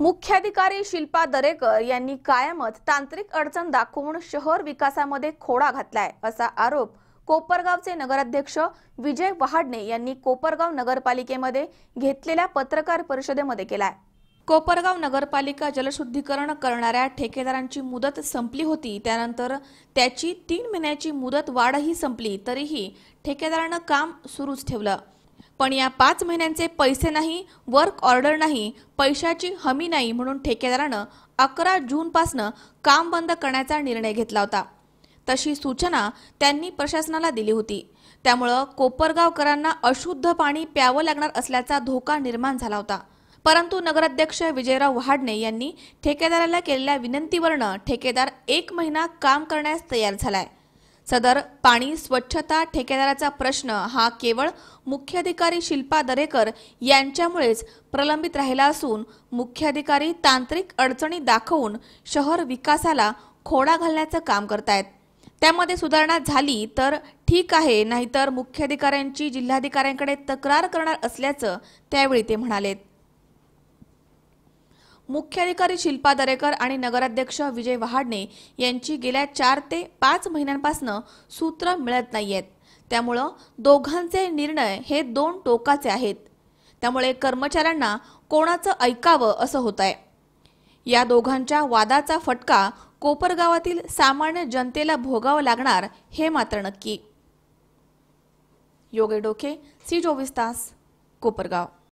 मुख्याधिकारी शिल्पा दरेकर यांनी कायमच तांत्रिक अडचण दाखवून शहर विकासामध्ये खोडा घातलाय असा आरोप कोपरगावचे नगराध्यक्ष विजय वहाडणे यांनी कोपरगाव नगरपालिकेमध्ये घेतलेल्या पत्रकार परिषदेमध्ये केलाय कोपरगाव नगरपालिका जलशुद्धीकरण करणाऱ्या ठेकेदारांची मुदत संपली होती त्यानंतर त्याची तीन महिन्याची मुदत वाढही संपली तरीही ठेकेदारानं काम सुरूच ठेवलं पण या पाच महिन्यांचे पैसे नाही वर्क ऑर्डर नाही पैशाची हमी नाही म्हणून ठेकेदारानं अकरा जूनपासनं काम बंद करण्याचा निर्णय घेतला होता तशी सूचना त्यांनी प्रशासनाला दिली होती त्यामुळं कोपरगावकरांना अशुद्ध पाणी प्यावं लागणार असल्याचा धोका निर्माण झाला होता परंतु नगराध्यक्ष विजयराव वहाडणे यांनी ठेकेदाराला केलेल्या विनंतीवरनं ठेकेदार एक महिना काम करण्यास तयार झालाय सदर पाणी स्वच्छता ठेकेदाराचा प्रश्न हा केवळ मुख्याधिकारी शिल्पा दरेकर यांच्यामुळेच प्रलंबित राहिला असून मुख्याधिकारी तांत्रिक अडचणी दाखवून शहर विकासाला खोडा घालण्याचं काम करतायत त्यामध्ये सुधारणा झाली तर ठीक आहे नाहीतर मुख्याधिकाऱ्यांची जिल्हाधिकाऱ्यांकडे तक्रार करणार असल्याचं त्यावेळी ते म्हणालेत मुख्याधिकारी शिल्पा दरेकर आणि नगराध्यक्ष विजय वहाडणे यांची गेल्या चार ते पाच महिन्यांपासून सूत्र मिळत नाहीयेत त्यामुळं दोघांचे निर्णय हे दोन टोकाचे आहेत त्यामुळे कर्मचाऱ्यांना कोणाचं ऐकावं असं होत आहे या दोघांच्या वादाचा फटका कोपरगावातील सामान्य जनतेला भोगावं लागणार हे मात्र नक्की योगे डोके सी चोवीस तास कोपरगाव